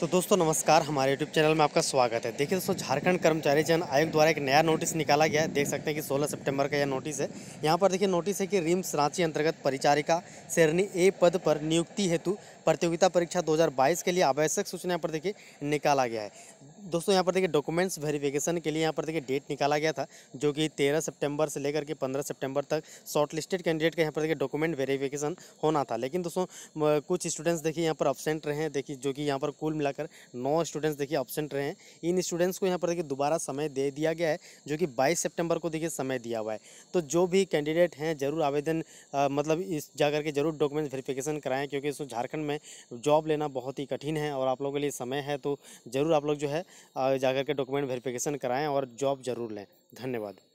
तो दोस्तों नमस्कार हमारे यूट्यूब चैनल में आपका स्वागत है देखिए दोस्तों झारखंड कर्मचारी चयन आयोग द्वारा एक नया नोटिस निकाला गया है देख सकते हैं कि 16 सितंबर का यह नोटिस है यहाँ पर देखिए नोटिस है कि रिम्स रांची अंतर्गत परिचारिका श्रेणी ए पद पर नियुक्ति हेतु प्रतियोगिता परीक्षा 2022 के लिए आवश्यक सूचना यहाँ पर देखिए निकाला गया है दोस्तों यहाँ पर देखिए डॉक्यूमेंट्स वेरिफिकेशन के लिए यहाँ पर देखिए डेट निकाला गया था जो कि 13 सितंबर से लेकर के 15 सितंबर तक शॉर्टलिस्टेड कैंडिडेट का यहाँ पर देखिए डॉक्यूमेंट वेरिफिकेशन होना था लेकिन दोस्तों कुछ स्टूडेंट्स देखिए यहाँ पर अब्सेंट रहे हैं देखिए जो कि यहाँ पर कुल मिला मिलाकर नौ स्टूडेंट्स देखिए ऑब्सेंट रहे हैं इन स्टूडेंट्स को यहाँ पर देखिए दोबारा समय दे दिया गया है जो कि बाईस सेप्टेम्बर को देखिए समय दिया हुआ है तो जो भी कैंडिडेट हैं ज़रूर आवेदन आ, मतलब इस जा करके ज़रूर डॉक्यूमेंट वेरिफिकेशन कराएँ क्योंकि इसमें झारखंड में जॉब लेना बहुत ही कठिन है और आप लोगों के लिए समय है तो ज़रूर आप लोग जो है जाकर के डॉक्यूमेंट वेरीफिकेशन कराएँ और जॉब ज़रूर लें धन्यवाद